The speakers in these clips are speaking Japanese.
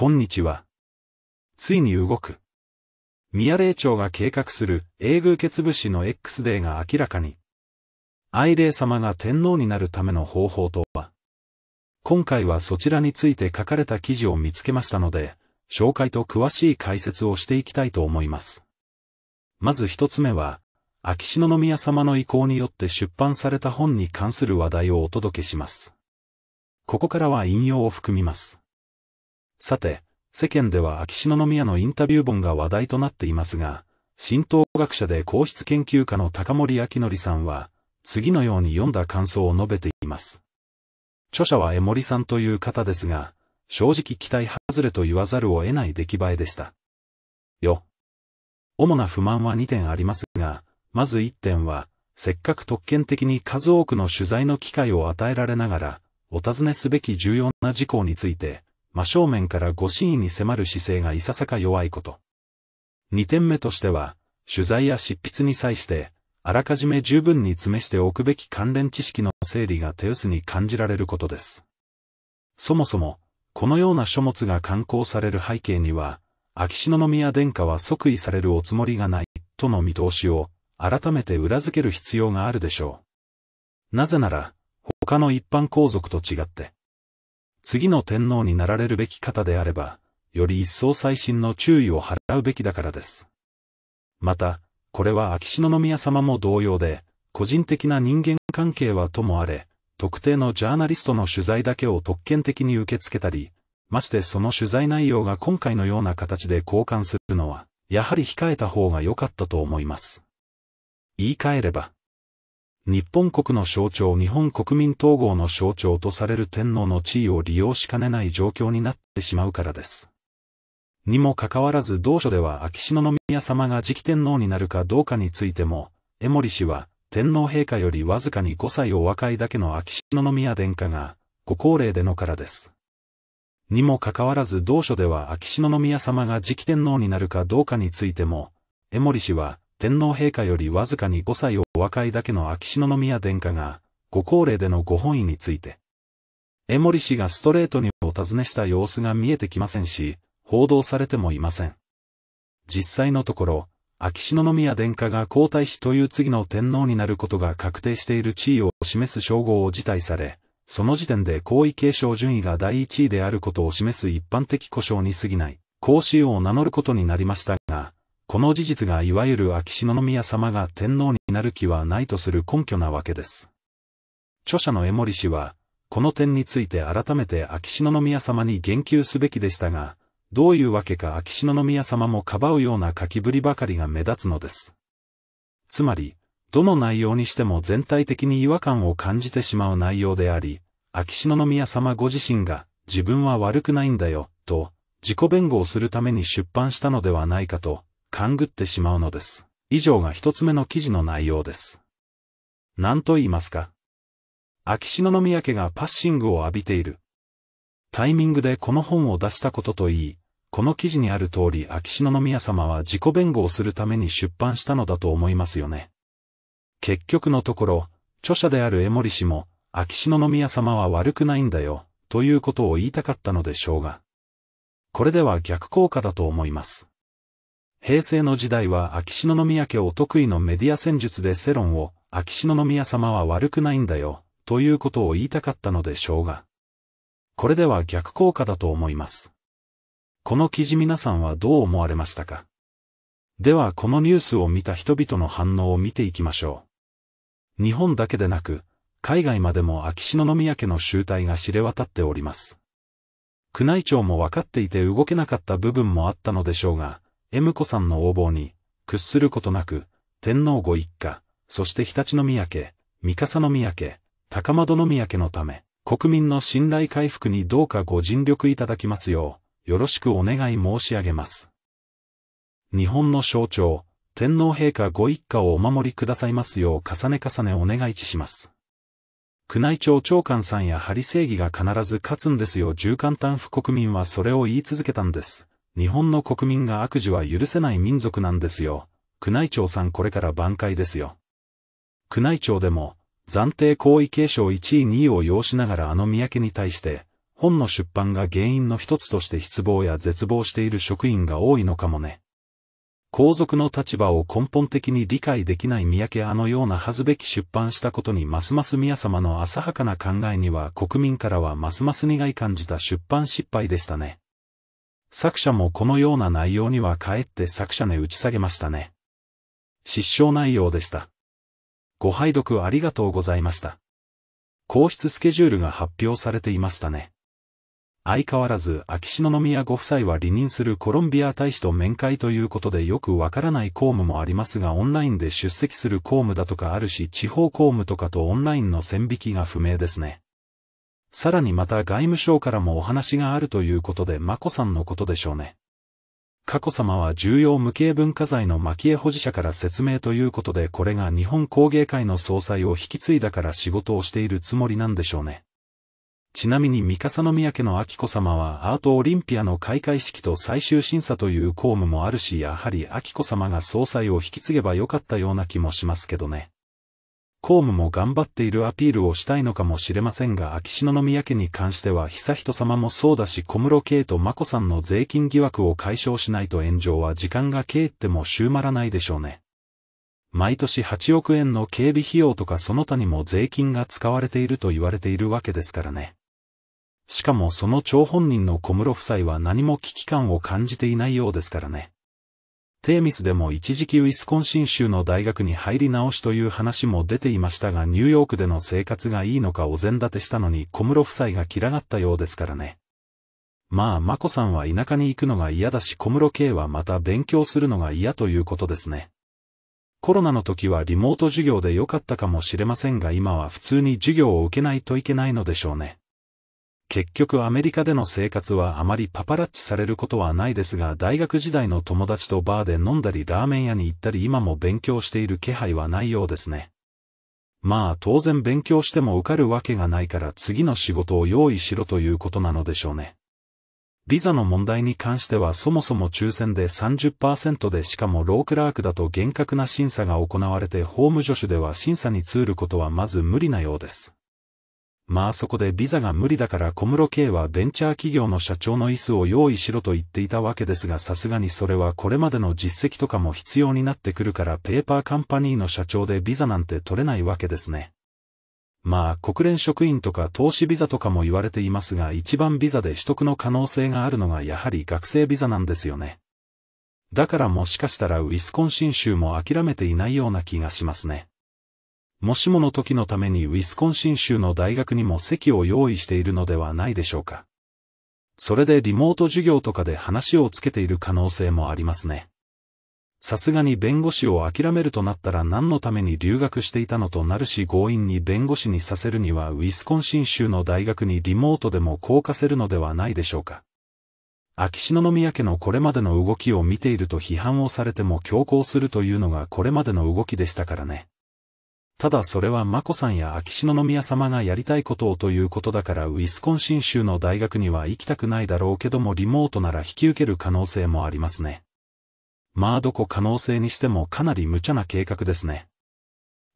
こんにちは。ついに動く。宮霊長が計画する英宮欠物資の X デーが明らかに。愛霊様が天皇になるための方法とは。今回はそちらについて書かれた記事を見つけましたので、紹介と詳しい解説をしていきたいと思います。まず一つ目は、秋篠宮様の意向によって出版された本に関する話題をお届けします。ここからは引用を含みます。さて、世間では秋篠宮のインタビュー本が話題となっていますが、新道学者で皇室研究家の高森明則さんは、次のように読んだ感想を述べています。著者は江森さんという方ですが、正直期待外れと言わざるを得ない出来栄えでした。よ。主な不満は2点ありますが、まず1点は、せっかく特権的に数多くの取材の機会を与えられながら、お尋ねすべき重要な事項について、真正面からご真意に迫る姿勢がいささか弱いこと。二点目としては、取材や執筆に際して、あらかじめ十分に詰めしておくべき関連知識の整理が手薄に感じられることです。そもそも、このような書物が刊行される背景には、秋篠宮殿下は即位されるおつもりがない、との見通しを、改めて裏付ける必要があるでしょう。なぜなら、他の一般皇族と違って。次の天皇になられるべき方であれば、より一層最新の注意を払うべきだからです。また、これは秋篠宮様も同様で、個人的な人間関係はともあれ、特定のジャーナリストの取材だけを特権的に受け付けたり、ましてその取材内容が今回のような形で交換するのは、やはり控えた方が良かったと思います。言い換えれば、日本国の象徴日本国民統合の象徴とされる天皇の地位を利用しかねない状況になってしまうからです。にもかかわらず同書では秋篠宮様が次期天皇になるかどうかについても、江森氏は、天皇陛下よりわずかに5歳お若いだけの秋篠宮殿下が、ご高齢でのからです。にもかかわらず同書では秋篠宮様が次期天皇になるかどうかについても、江森氏は、天皇陛下よりわずかに5歳をお若いだけの秋篠宮殿下が、ご高齢でのご本意について、江森氏がストレートにお尋ねした様子が見えてきませんし、報道されてもいません。実際のところ、秋篠宮殿下が皇太子という次の天皇になることが確定している地位を示す称号を辞退され、その時点で皇位継承順位が第一位であることを示す一般的故障に過ぎない、皇子王を名乗ることになりましたが、この事実がいわゆる秋篠宮様が天皇になる気はないとする根拠なわけです。著者の江森氏は、この点について改めて秋篠宮様に言及すべきでしたが、どういうわけか秋篠宮様もかばうような書きぶりばかりが目立つのです。つまり、どの内容にしても全体的に違和感を感じてしまう内容であり、秋篠宮様ご自身が、自分は悪くないんだよ、と、自己弁護をするために出版したのではないかと、勘ぐってしまうのです。以上が一つ目の記事の内容です。何と言いますか秋篠宮家がパッシングを浴びている。タイミングでこの本を出したことといい、この記事にある通り秋篠宮様は自己弁護をするために出版したのだと思いますよね。結局のところ、著者である江森氏も、秋篠宮様は悪くないんだよ、ということを言いたかったのでしょうが。これでは逆効果だと思います。平成の時代は秋篠宮家お得意のメディア戦術で世論を、秋篠宮様は悪くないんだよ、ということを言いたかったのでしょうが。これでは逆効果だと思います。この記事皆さんはどう思われましたかではこのニュースを見た人々の反応を見ていきましょう。日本だけでなく、海外までも秋篠宮家の集体が知れ渡っております。宮内庁も分かっていて動けなかった部分もあったのでしょうが、エム子さんの横暴に、屈することなく、天皇ご一家、そして常陸宮家、三笠宮家、高円宮家のため、国民の信頼回復にどうかご尽力いただきますよう、よろしくお願い申し上げます。日本の象徴、天皇陛下ご一家をお守りくださいますよう重ね重ねお願いします。宮内庁長官さんや張正義が必ず勝つんですよ。重官担府国民はそれを言い続けたんです。日本の国民が悪事は許せない民族なんですよ。宮内庁さんこれから挽回ですよ。宮内庁でも、暫定皇位継承1位2位を要しながらあの三宅に対して、本の出版が原因の一つとして失望や絶望している職員が多いのかもね。皇族の立場を根本的に理解できない三宅あのようなはずべき出版したことにますます宮様の浅はかな考えには国民からはますます苦い感じた出版失敗でしたね。作者もこのような内容にはかえって作者ね打ち下げましたね。失笑内容でした。ご拝読ありがとうございました。皇室スケジュールが発表されていましたね。相変わらず秋篠宮ご夫妻は離任するコロンビア大使と面会ということでよくわからない公務もありますがオンラインで出席する公務だとかあるし地方公務とかとオンラインの線引きが不明ですね。さらにまた外務省からもお話があるということで眞子さんのことでしょうね。佳子さまは重要無形文化財の蒔絵保持者から説明ということでこれが日本工芸会の総裁を引き継いだから仕事をしているつもりなんでしょうね。ちなみに三笠宮家の秋子さまはアートオリンピアの開会式と最終審査という公務もあるしやはり秋子さまが総裁を引き継げばよかったような気もしますけどね。公務も頑張っているアピールをしたいのかもしれませんが秋篠宮家に関しては悠仁様もそうだし小室圭と真子さんの税金疑惑を解消しないと炎上は時間が経っても終まらないでしょうね。毎年8億円の警備費用とかその他にも税金が使われていると言われているわけですからね。しかもその張本人の小室夫妻は何も危機感を感じていないようですからね。テーミスでも一時期ウィスコンシン州の大学に入り直しという話も出ていましたがニューヨークでの生活がいいのかお膳立てしたのに小室夫妻が嫌がったようですからね。まあ、マ子さんは田舎に行くのが嫌だし小室圭はまた勉強するのが嫌ということですね。コロナの時はリモート授業で良かったかもしれませんが今は普通に授業を受けないといけないのでしょうね。結局アメリカでの生活はあまりパパラッチされることはないですが大学時代の友達とバーで飲んだりラーメン屋に行ったり今も勉強している気配はないようですね。まあ当然勉強しても受かるわけがないから次の仕事を用意しろということなのでしょうね。ビザの問題に関してはそもそも抽選で30%でしかもロークラークだと厳格な審査が行われて法務助手では審査に通ることはまず無理なようです。まあそこでビザが無理だから小室圭はベンチャー企業の社長の椅子を用意しろと言っていたわけですがさすがにそれはこれまでの実績とかも必要になってくるからペーパーカンパニーの社長でビザなんて取れないわけですね。まあ国連職員とか投資ビザとかも言われていますが一番ビザで取得の可能性があるのがやはり学生ビザなんですよね。だからもしかしたらウィスコンシン州も諦めていないような気がしますね。もしもの時のためにウィスコンシン州の大学にも席を用意しているのではないでしょうか。それでリモート授業とかで話をつけている可能性もありますね。さすがに弁護士を諦めるとなったら何のために留学していたのとなるし強引に弁護士にさせるにはウィスコンシン州の大学にリモートでもこうかせるのではないでしょうか。秋篠宮家のこれまでの動きを見ていると批判をされても強行するというのがこれまでの動きでしたからね。ただそれは眞子さんや秋篠宮様がやりたいことをということだからウィスコンシン州の大学には行きたくないだろうけどもリモートなら引き受ける可能性もありますね。まあどこ可能性にしてもかなり無茶な計画ですね。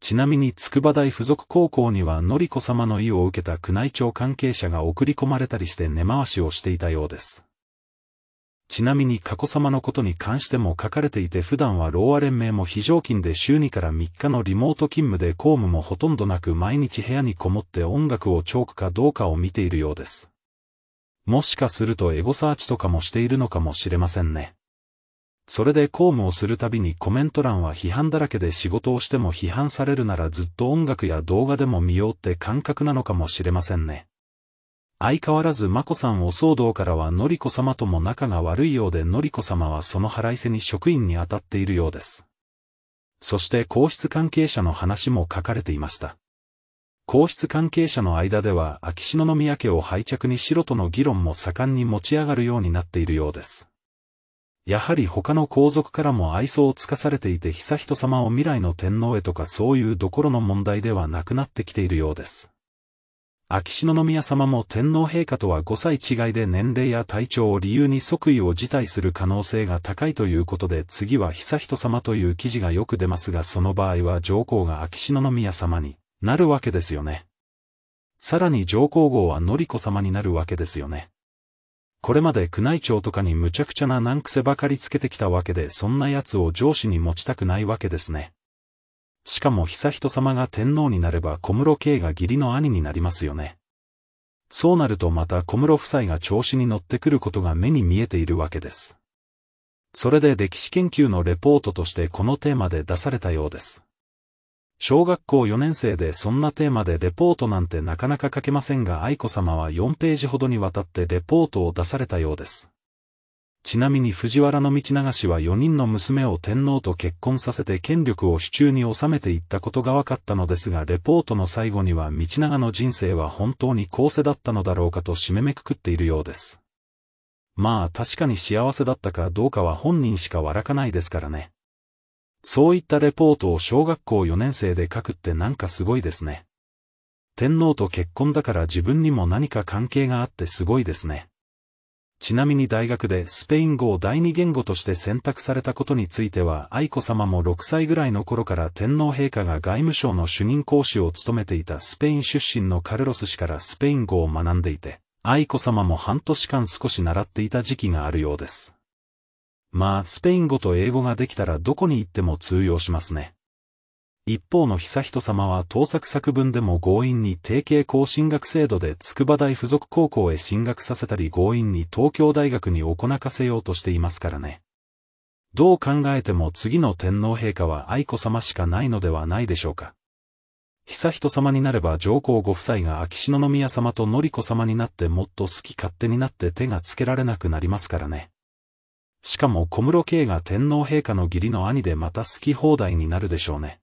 ちなみに筑波大附属高校にはのりこ様の意を受けた宮内庁関係者が送り込まれたりして根回しをしていたようです。ちなみに過去様のことに関しても書かれていて普段はローア連盟も非常勤で週2から3日のリモート勤務で公務もほとんどなく毎日部屋にこもって音楽をチョークかどうかを見ているようです。もしかするとエゴサーチとかもしているのかもしれませんね。それで公務をするたびにコメント欄は批判だらけで仕事をしても批判されるならずっと音楽や動画でも見ようって感覚なのかもしれませんね。相変わらず眞子さんを騒動からは典子様とも仲が悪いようで典子様はその腹いせに職員に当たっているようです。そして皇室関係者の話も書かれていました。皇室関係者の間では秋篠宮家を廃着にしろとの議論も盛んに持ち上がるようになっているようです。やはり他の皇族からも愛想をつかされていて悠仁様を未来の天皇へとかそういうどころの問題ではなくなってきているようです。秋篠宮様も天皇陛下とは5歳違いで年齢や体調を理由に即位を辞退する可能性が高いということで次は悠仁様という記事がよく出ますがその場合は上皇が秋篠宮様になるわけですよね。さらに上皇后は典子様になるわけですよね。これまで宮内庁とかにむちゃくちゃな難癖ばかりつけてきたわけでそんな奴を上司に持ちたくないわけですね。しかも悠仁様が天皇になれば小室圭が義理の兄になりますよね。そうなるとまた小室夫妻が調子に乗ってくることが目に見えているわけです。それで歴史研究のレポートとしてこのテーマで出されたようです。小学校4年生でそんなテーマでレポートなんてなかなか書けませんが愛子様は4ページほどにわたってレポートを出されたようです。ちなみに藤原道長氏は4人の娘を天皇と結婚させて権力を手中に収めていったことが分かったのですがレポートの最後には道長の人生は本当に公世だったのだろうかと締めめくくっているようです。まあ確かに幸せだったかどうかは本人しか笑かないですからね。そういったレポートを小学校4年生で書くってなんかすごいですね。天皇と結婚だから自分にも何か関係があってすごいですね。ちなみに大学でスペイン語を第二言語として選択されたことについては愛子さまも6歳ぐらいの頃から天皇陛下が外務省の主任講師を務めていたスペイン出身のカルロス氏からスペイン語を学んでいて、愛子さまも半年間少し習っていた時期があるようです。まあ、スペイン語と英語ができたらどこに行っても通用しますね。一方の悠仁さまは盗作作文でも強引に定型校進学制度で筑波大附属高校へ進学させたり強引に東京大学におこなかせようとしていますからね。どう考えても次の天皇陛下は愛子さましかないのではないでしょうか。悠仁さまになれば上皇ご夫妻が秋篠宮さまと紀子さまになってもっと好き勝手になって手がつけられなくなりますからね。しかも小室圭が天皇陛下の義理の兄でまた好き放題になるでしょうね。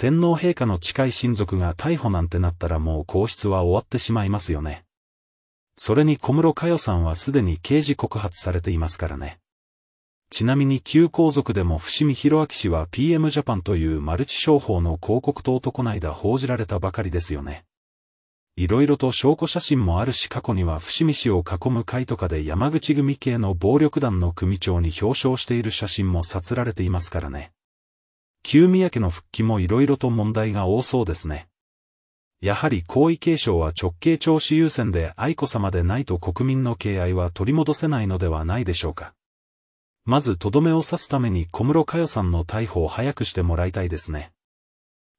天皇陛下の近い親族が逮捕なんてなったらもう皇室は終わってしまいますよね。それに小室佳代さんはすでに刑事告発されていますからね。ちなみに旧皇族でも伏見博明氏は PM ジャパンというマルチ商法の広告とこ内だ報じられたばかりですよね。いろいろと証拠写真もあるし過去には伏見氏を囲む会とかで山口組系の暴力団の組長に表彰している写真も撮られていますからね。旧宮家の復帰も色々と問題が多そうですね。やはり皇位継承は直系長子優先で愛子様でないと国民の敬愛は取り戻せないのではないでしょうか。まずとどめを刺すために小室佳代さんの逮捕を早くしてもらいたいですね。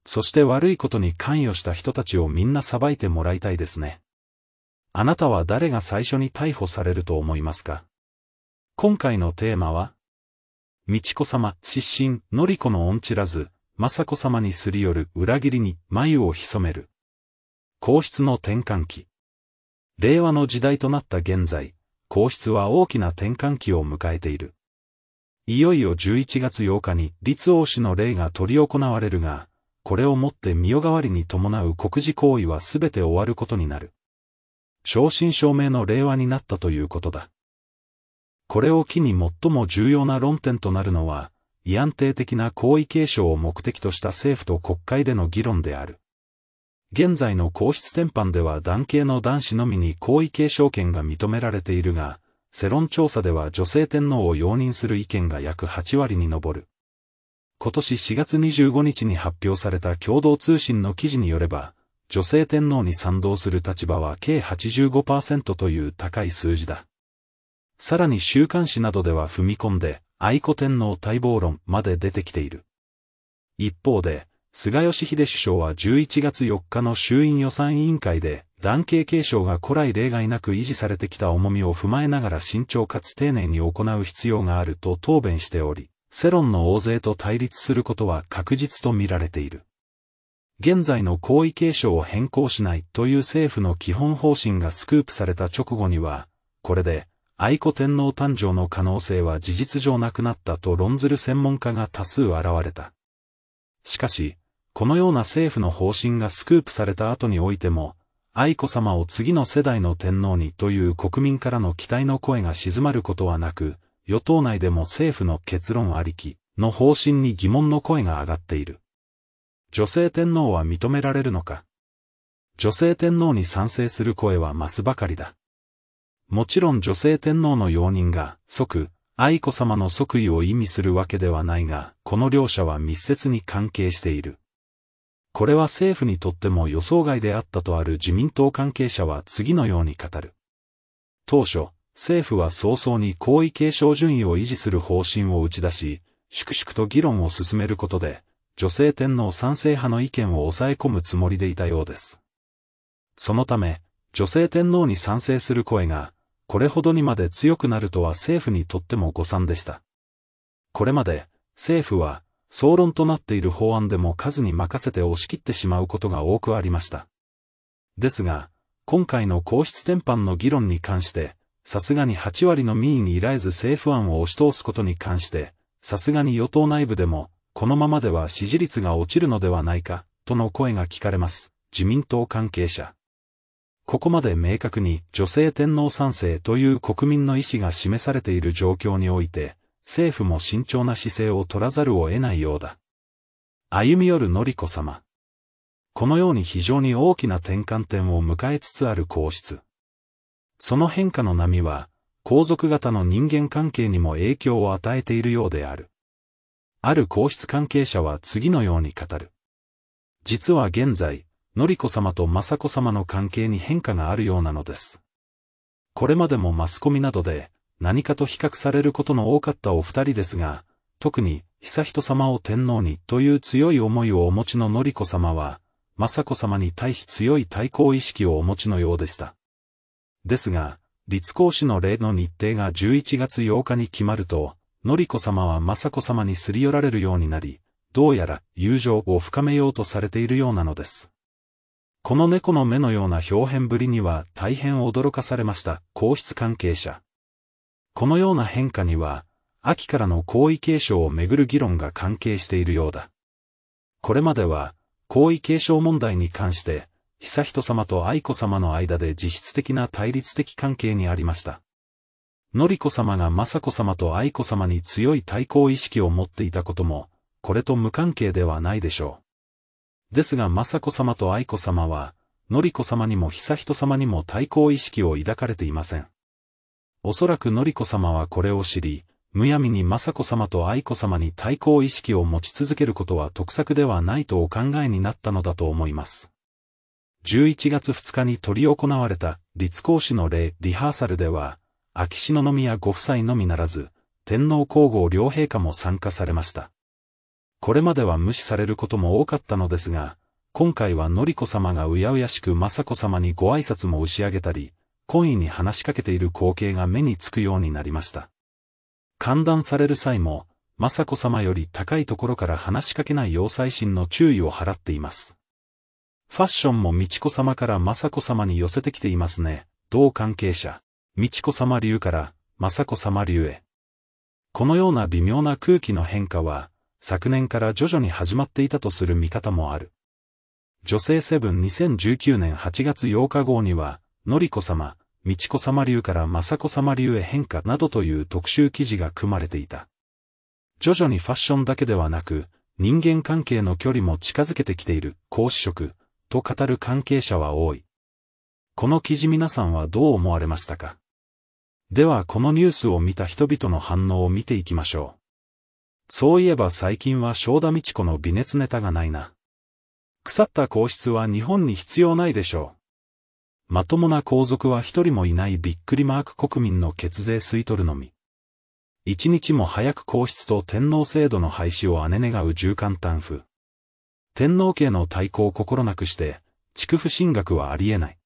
そして悪いことに関与した人たちをみんな裁いてもらいたいですね。あなたは誰が最初に逮捕されると思いますか今回のテーマは、美智子様、失神、の子の恩知らず、雅子様にすり寄る裏切りに眉を潜める。皇室の転換期。令和の時代となった現在、皇室は大きな転換期を迎えている。いよいよ11月8日に立王氏の礼が執り行われるが、これをもって身代わりに伴う告示行為は全て終わることになる。正真正銘の令和になったということだ。これを機に最も重要な論点となるのは、違安定的な皇位継承を目的とした政府と国会での議論である。現在の皇室転範では男系の男子のみに皇位継承権が認められているが、世論調査では女性天皇を容認する意見が約8割に上る。今年4月25日に発表された共同通信の記事によれば、女性天皇に賛同する立場は計85%という高い数字だ。さらに週刊誌などでは踏み込んで、愛子天皇待望論まで出てきている。一方で、菅義偉首相は11月4日の衆院予算委員会で、男系継承が古来例外なく維持されてきた重みを踏まえながら慎重かつ丁寧に行う必要があると答弁しており、世論の大勢と対立することは確実と見られている。現在の皇位継承を変更しないという政府の基本方針がスクープされた直後には、これで、愛子天皇誕生の可能性は事実上なくなったと論ずる専門家が多数現れた。しかし、このような政府の方針がスクープされた後においても、愛子様を次の世代の天皇にという国民からの期待の声が静まることはなく、与党内でも政府の結論ありきの方針に疑問の声が上がっている。女性天皇は認められるのか女性天皇に賛成する声は増すばかりだ。もちろん女性天皇の容認が即、愛子様の即位を意味するわけではないが、この両者は密接に関係している。これは政府にとっても予想外であったとある自民党関係者は次のように語る。当初、政府は早々に皇位継承順位を維持する方針を打ち出し、粛々と議論を進めることで、女性天皇賛成派の意見を抑え込むつもりでいたようです。そのため、女性天皇に賛成する声が、これほどにまで強くなるとは政府にとっても誤算でした。これまで、政府は、総論となっている法案でも数に任せて押し切ってしまうことが多くありました。ですが、今回の皇室転換の議論に関して、さすがに8割の民意に依頼ず政府案を押し通すことに関して、さすがに与党内部でも、このままでは支持率が落ちるのではないか、との声が聞かれます。自民党関係者。ここまで明確に女性天皇賛成という国民の意思が示されている状況において、政府も慎重な姿勢を取らざるを得ないようだ。歩み寄るのり様。このように非常に大きな転換点を迎えつつある皇室。その変化の波は、皇族型の人間関係にも影響を与えているようである。ある皇室関係者は次のように語る。実は現在、典子様と雅子様の関係に変化があるようなのです。これまでもマスコミなどで、何かと比較されることの多かったお二人ですが、特に、悠仁様を天皇にという強い思いをお持ちの典子様は、雅子様に対し強い対抗意識をお持ちのようでした。ですが、立皇嗣の例の日程が11月8日に決まると、典子様は雅子様にすり寄られるようになり、どうやら友情を深めようとされているようなのです。この猫の目のような表変ぶりには大変驚かされました、皇室関係者。このような変化には、秋からの皇位継承をめぐる議論が関係しているようだ。これまでは、皇位継承問題に関して、悠仁さまと愛子さまの間で実質的な対立的関係にありました。のりこさまが雅子さまと愛子さまに強い対抗意識を持っていたことも、これと無関係ではないでしょう。ですが雅子様と愛子様は、典子様にも悠仁様にも対抗意識を抱かれていません。おそらく典子様はこれを知り、むやみに雅子様と愛子様に対抗意識を持ち続けることは得策ではないとお考えになったのだと思います。11月2日に執り行われた、立皇嗣の礼リハーサルでは、秋篠宮ご夫妻のみならず、天皇皇后両陛下も参加されました。これまでは無視されることも多かったのですが、今回はのりこ様がうやうやしく雅子様にご挨拶も押し上げたり、懇意に話しかけている光景が目につくようになりました。勘断される際も、雅子様より高いところから話しかけない要塞心の注意を払っています。ファッションも美智子様から雅子様に寄せてきていますね。同関係者。美智子様流から、雅子様流へ。このような微妙な空気の変化は、昨年から徐々に始まっていたとする見方もある。女性セブン2019年8月8日号には、のりこ様、みちこ様流からまさこ様流へ変化などという特集記事が組まれていた。徐々にファッションだけではなく、人間関係の距離も近づけてきている、講師職、と語る関係者は多い。この記事皆さんはどう思われましたかではこのニュースを見た人々の反応を見ていきましょう。そういえば最近は正田道子の微熱ネタがないな。腐った皇室は日本に必要ないでしょう。まともな皇族は一人もいないびっくりマーク国民の血税吸い取るのみ。一日も早く皇室と天皇制度の廃止を姉願う重官担府。天皇家の対抗を心なくして、畜府進学はありえない。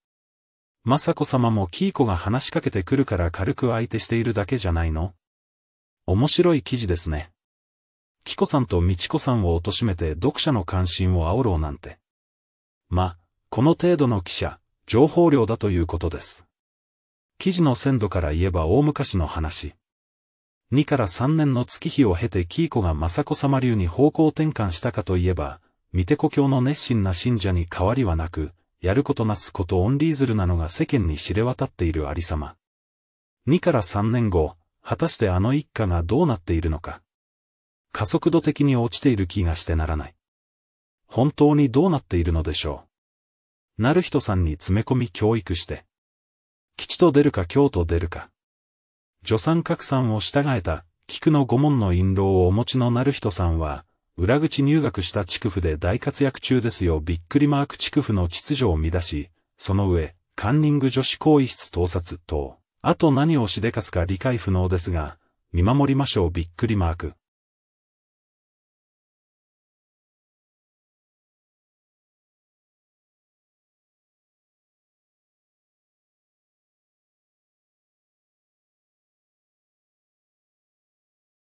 雅子様もキー子が話しかけてくるから軽く相手しているだけじゃないの面白い記事ですね。紀子さんとミチ子さんを貶めて読者の関心を煽ろうなんて。ま、この程度の記者、情報量だということです。記事の鮮度から言えば大昔の話。2から3年の月日を経てキーコが雅子様流に方向転換したかといえば、見て故郷の熱心な信者に変わりはなく、やることなすことオンリーズルなのが世間に知れ渡っているありさま。2から3年後、果たしてあの一家がどうなっているのか。加速度的に落ちている気がしてならない。本当にどうなっているのでしょう。なる人さんに詰め込み教育して。吉と出るか京と出るか。助産拡散を従えた、菊の御門の印籠をお持ちのなる人さんは、裏口入学した地区府で大活躍中ですよびっくりマーク地区府の秩序を乱し、その上、カンニング女子行為室盗撮等、あと何をしでかすか理解不能ですが、見守りましょうびっくりマーク。